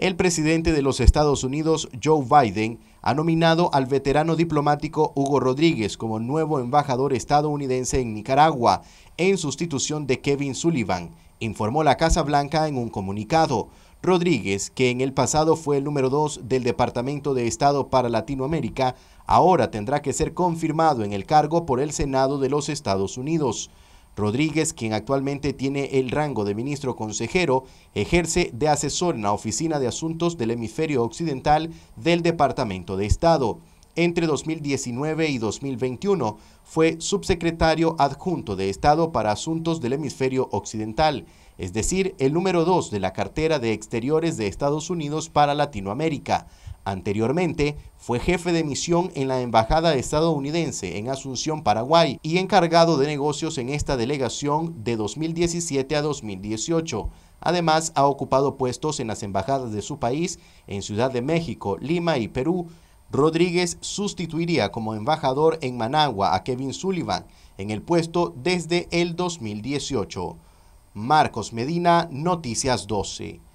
el presidente de los Estados Unidos, Joe Biden, ha nominado al veterano diplomático Hugo Rodríguez como nuevo embajador estadounidense en Nicaragua, en sustitución de Kevin Sullivan, informó la Casa Blanca en un comunicado. Rodríguez, que en el pasado fue el número dos del Departamento de Estado para Latinoamérica, ahora tendrá que ser confirmado en el cargo por el Senado de los Estados Unidos. Rodríguez, quien actualmente tiene el rango de ministro consejero, ejerce de asesor en la Oficina de Asuntos del Hemisferio Occidental del Departamento de Estado. Entre 2019 y 2021 fue subsecretario adjunto de Estado para Asuntos del Hemisferio Occidental, es decir, el número dos de la cartera de Exteriores de Estados Unidos para Latinoamérica. Anteriormente, fue jefe de misión en la Embajada estadounidense en Asunción, Paraguay, y encargado de negocios en esta delegación de 2017 a 2018. Además, ha ocupado puestos en las embajadas de su país en Ciudad de México, Lima y Perú. Rodríguez sustituiría como embajador en Managua a Kevin Sullivan en el puesto desde el 2018. Marcos Medina, Noticias 12.